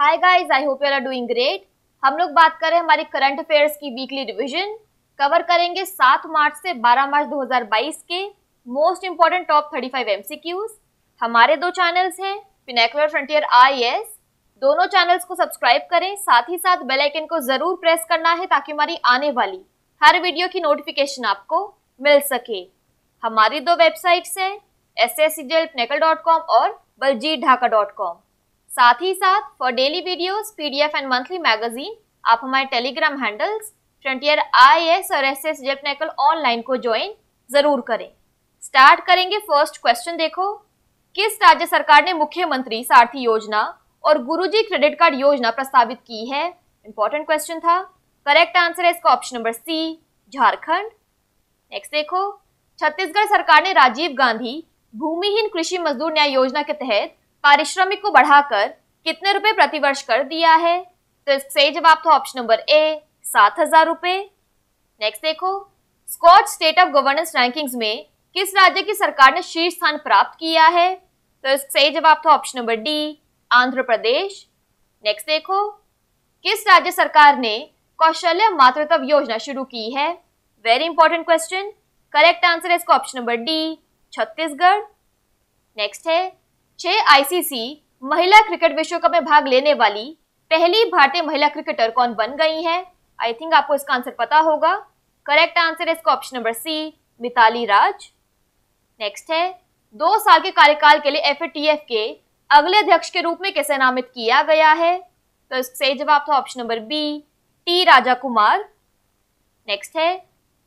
Hi guys I hope you are doing great हम लोग बात कर रहे हैं हमारे करंट अफेयर्स की वीकली रिवीजन कवर करेंगे 7 मार्च से 12 मार्च 2022 के most important top 35 five MCQs हमारे दो चैनल्स हैं पिनेकुलर फ्रंटियर आई दोनों चैनल्स को सब्सक्राइब करें साथ ही साथ बेल आइकन को जरूर प्रेस करना है ताकि हमारी आने वाली हर वीडियो की नोटिफिकेशन आपको मिल सके हमारी दो वेबसाइट्स हैं एस एस सी और बलजीत ढाका डॉट कॉम साथ ही साथ for daily videos, PDF and monthly magazine आप हमारे Telegram handles Frontier I S और एस एस जेपनेकल ऑनलाइन को ज्वाइन जरूर करें स्टार्ट करेंगे फर्स्ट क्वेश्चन देखो किस राज्य सरकार ने मुख्यमंत्री सारथी योजना और गुरुजी क्रेडिट कार्ड योजना प्रस्तावित की है इंपॉर्टेंट क्वेश्चन था करेक्ट आंसर है इसका option number C Jharkhand next देखो छत्तीसगढ़ सरकार ने राजीव गांधी भूमिहीन कृषि मजदूर न्याय योजना के तहत पारिश्रमिक को बढ़ाकर कितने रुपए प्रतिवर्ष कर दिया है तो इससे जवाब था ऑप्शन नंबर ए सात हजार रुपए नेक्स्ट देखो Skoch state of governance rankings में किस राज्य की सरकार ने शीर्ष स्थान प्राप्त किया है तो इससे जवाब था option number D Andhra Pradesh next देखो किस राज्य सरकार ने कौशल्य मातृत्व योजना शुरू की है very important question correct answer है इसका option number D Chhattisgarh next है छह आईसीसी महिला क्रिकेट विश्व कप में भाग लेने वाली पहली भारतीय महिला क्रिकेटर कौन बन गई हैं? आई थिंक आपको इसका आंसर पता होगा करेक्ट आंसर है इसका option number C Mithali Raj next है दो साल के कार्यकाल के लिए एफ के अगले अध्यक्ष के रूप में कैसे नामित किया गया है तो इससे जवाब था option number B T Raja Kumar next है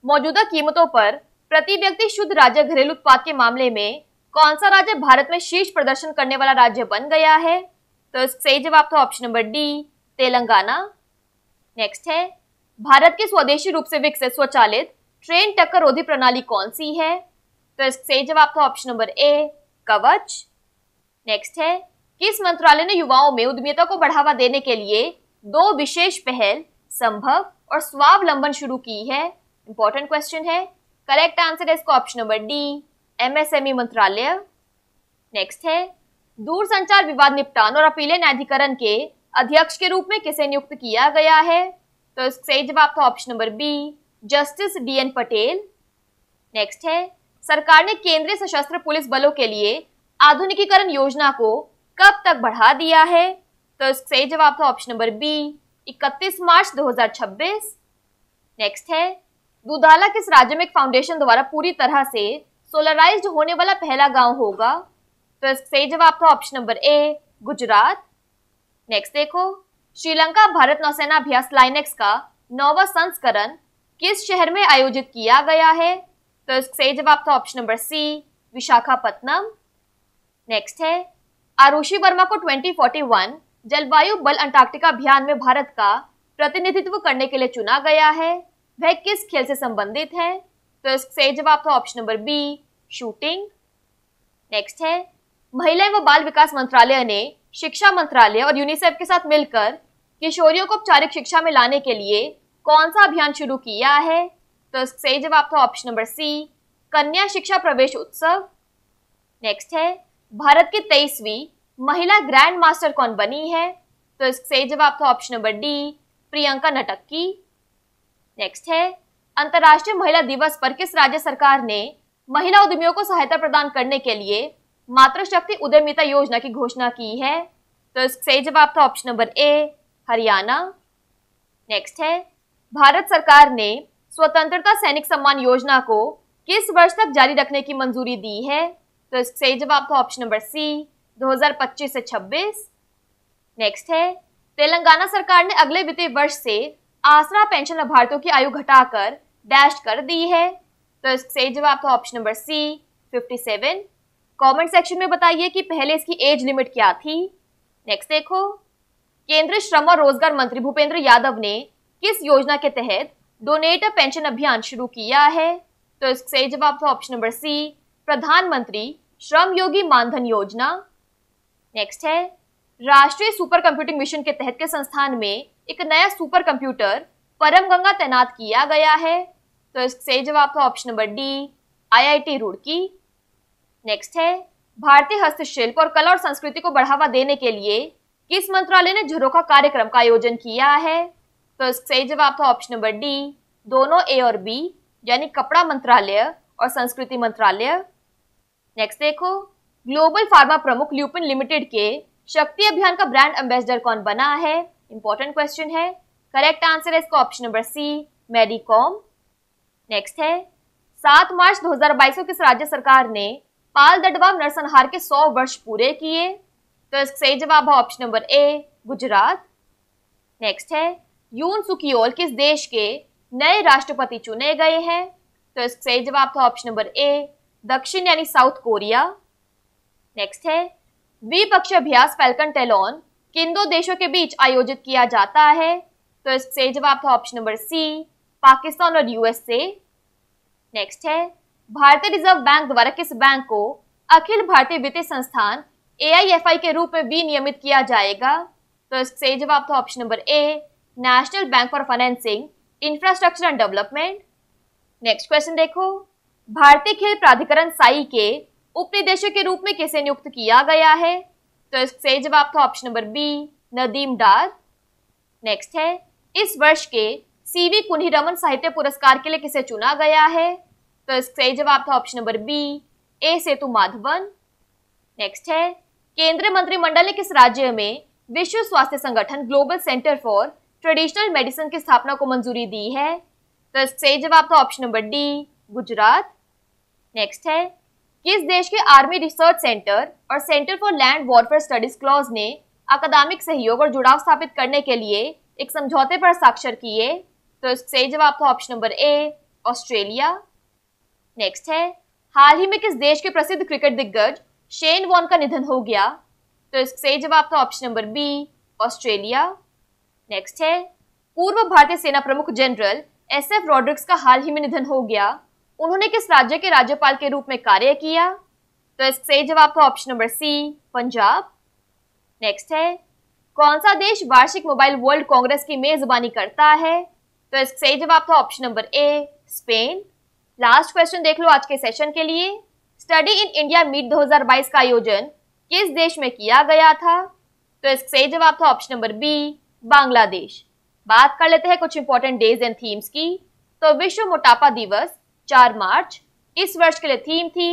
मौजूदा कीमतों पर प्रति व्यक्ति शुद्ध राज्य घरेलू उत्पाद के मामले में कौन सा राज्य भारत में शीर्ष प्रदर्शन करने वाला राज्य बन गया है तो सही जवाब था option number D Telangana next है भारत के स्वदेशी रूप से विकसित स्वचालित ट्रेन टक्कर रोधी प्रणाली कौन सी है तो सही जवाब था ऑप्शन नंबर ए कवच नेक्स्ट है किस मंत्रालय ने युवाओं में उद्यमिता को बढ़ावा देने के लिए दो विशेष पहल संभव और स्वावलंबन शुरू की है इंपॉर्टेंट क्वेश्चन है करेक्ट आंसर है इसका ऑप्शन नंबर डी एमएसएमई मंत्रालय नेक्स्ट है दूर संचार विवाद निपटान और अपीले न्यायाधिकरण के अध्यक्ष के रूप में किसे नियुक्त किया गया है तो इसका सही जवाब था option number B justice D N Patel next है सरकार ने केंद्रीय सशस्त्र पुलिस बलों के लिए आधुनिकीकरण योजना को कब तक बढ़ा दिया है तो इसका सही जवाब था ऑप्शन नंबर बी 31 मार्च 2026 नेक्स्ट है दुधाला किस राज्य में एक फाउंडेशन द्वारा पूरी तरह से सोलराइज होने वाला पहला गांव होगा तो सही जवाब था option number A Gujarat next देखो श्रीलंका भारत नौसेना अभ्यास लाइनेक्स का नौवा संस्करण किस शहर में आयोजित किया गया है तो सही जवाब था option number C Visakhapatnam next है आरुषि वर्मा को 2041 जलवायु बल अंटार्कटिका अभियान में भारत का प्रतिनिधित्व करने के लिए चुना गया है वह किस खेल से संबंधित है तो इसका सही जवाब था option number B shooting next है महिला एवं बाल विकास मंत्रालय ने शिक्षा मंत्रालय और यूनिसेफ के साथ मिलकर किशोरियों को औपचारिक शिक्षा में लाने के लिए कौन सा अभियान शुरू किया है तो सही जवाब था ऑप्शन नंबर सी कन्या शिक्षा प्रवेश उत्सव नेक्स्ट है भारत की तेईसवीं महिला ग्रैंड मास्टर कौन बनी है तो सही जवाब था option number D Priyanka Nutakki next है अंतर्राष्ट्रीय महिला दिवस पर किस राज्य सरकार ने महिला उद्यमियों को सहायता प्रदान करने के लिए मातृशक्ति उद्यमिता योजना की घोषणा की है तो इससे जवाब था option number A Haryana next है भारत सरकार ने स्वतंत्रता सैनिक सम्मान योजना को किस वर्ष तक जारी रखने की मंजूरी दी है तो इससे जवाब था ऑप्शन नंबर सी 2025 से 26 नेक्स्ट है तेलंगाना सरकार ने अगले वित्तीय वर्ष से आसरा पेंशन लाभार्थियों की आयु घटाकर डैश कर दी है तो सही जवाब था option number C 57 comment section में बताइए कि पहले इसकी एज लिमिट क्या थी नेक्स्ट देखो केंद्रीय श्रम और रोजगार मंत्री भूपेंद्र यादव ने किस योजना के तहत डोनेट पेंशन अभियान शुरू किया है तो इसका सही जवाब था ऑप्शन नंबर सी प्रधानमंत्री श्रम योगी मानधन योजना नेक्स्ट है राष्ट्रीय सुपर कंप्यूटिंग मिशन के तहत के संस्थान में एक नया सुपर कंप्यूटर परम गंगा तैनात किया गया है तो सही जवाब था option number D IIT Roorkee next है भारतीय हस्तशिल्प और कला और संस्कृति को बढ़ावा देने के लिए किस मंत्रालय ने झरोखा कार्यक्रम का आयोजन किया है तो सही जवाब था ऑप्शन नंबर डी दोनों ए और बी यानी कपड़ा मंत्रालय और संस्कृति मंत्रालय नेक्स्ट देखो ग्लोबल फार्मा प्रमुख ल्यूपिन लिमिटेड के शक्ति अभियान का ब्रांड एम्बेसडर कौन बना है इंपॉर्टेंट क्वेश्चन है करेक्ट आंसर है इसका ऑप्शन नंबर सी मेडिकॉम कॉम नेक्स्ट है सात मार्च 2022 को किस राज्य सरकार ने पाल दडवा नरसंहार के 100 वर्ष पूरे किए तो इसका सही जवाब है option number A Gujarat next है यून सुकियोल किस देश के नए राष्ट्रपति चुने गए हैं तो इसका सही जवाब था ऑप्शन नंबर ए दक्षिण यानी साउथ कोरिया नेक्स्ट है द्विपक्षीय अभ्यास फैल्कन टेलोन किन दो देशों के बीच आयोजित किया जाता है तो इसका सही जवाब था ऑप्शन नंबर सी पाकिस्तान और यूएसए नेक्स्ट है भारतीय रिजर्व बैंक द्वारा किस बैंक को अखिल भारतीय वित्तीय संस्थान एआईएफआई के रूप में विनियमित किया जाएगा तो इससे जवाब था option number A National Bank for Financing Infrastructure and Development next question देखो भारतीय खेल प्राधिकरण साई के उपनिदेशक के रूप में किसे नियुक्त किया गया है तो इससे जवाब था option number B Nadeem Dar next है इस वर्ष के सीवी कुन्ही रमन साहित्य पुरस्कार के लिए किसे चुना गया है तो इसका सही जवाब था option number B A Sethu Madhavan next है केंद्रीय मंत्रिमंडल ने किस राज्य में विश्व स्वास्थ्य संगठन Global Centre for Traditional Medicine की स्थापना को मंजूरी दी है तो इसका सही जवाब था option number D Gujarat next है किस देश के आर्मी रिसर्च सेंटर और Centre for Land Warfare Studies क्लॉज ने अकादमिक सहयोग और जुड़ाव स्थापित करने के लिए एक समझौते पर हस्ताक्षर किए तो सही जवाब था option number A Australia next है हाल ही में किस देश के प्रसिद्ध क्रिकेट दिग्गज शेन वॉन का निधन हो गया तो सही जवाब था option number B Australia next है पूर्व भारतीय सेना प्रमुख जनरल एस एफ रॉड्रिक्स का हाल ही में निधन हो गया उन्होंने किस राज्य के राज्यपाल के रूप में कार्य किया तो सही जवाब था option number C Punjab next है कौन सा देश वार्षिक मोबाइल वर्ल्ड कांग्रेस की मेजबानी करता है तो इसका सही जवाब था option number A Spain last question देख लो आज के सेशन के लिए स्टडी इन इंडिया मीट 2022 का आयोजन किस देश में किया गया था तो इसका सही जवाब था ऑप्शन नंबर बी बांग्लादेश बात कर लेते हैं कुछ इंपॉर्टेंट डेज एंड थीम्स की तो विश्व मोटापा दिवस चार मार्च इस वर्ष के लिए थीम थी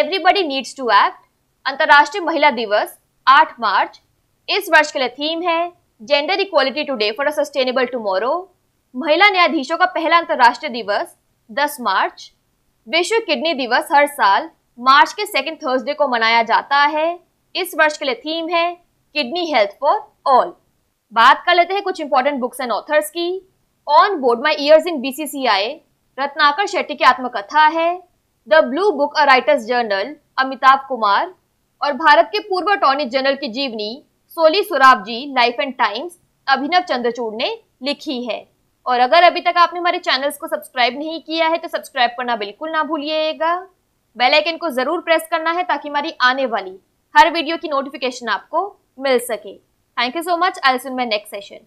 एवरीबडी नीड्स टू एक्ट अंतर्राष्ट्रीय महिला दिवस 8 मार्च इस वर्ष के लिए थीम है gender equality today for a sustainable tomorrow महिला न्यायाधीशों का पहला अंतर्राष्ट्रीय दिवस 10 मार्च विश्व किडनी दिवस हर साल मार्च के सेकेंड थर्सडे को मनाया जाता है इस वर्ष के लिए थीम है किडनी हेल्थ फॉर ऑल बात कर लेते हैं कुछ इंपॉर्टेंट बुक्स एंड ऑथर्स की On Board My Years in B Ratnakar Shetty की आत्मकथा है The Blue Book A Writer's Journal Amitabh Kumar और भारत के पूर्व अटॉर्नी जनरल की जीवनी Soli Sorabjee Life and Times Abhinav Chandrachud ने लिखी है और अगर अभी तक आपने हमारे चैनल्स को सब्सक्राइब नहीं किया है तो सब्सक्राइब करना बिल्कुल ना भूलिएगा बेल आइकन को ज़रूर प्रेस करना है ताकि हमारी आने वाली हर वीडियो की नोटिफिकेशन आपको मिल सके thank you so much I soon my next session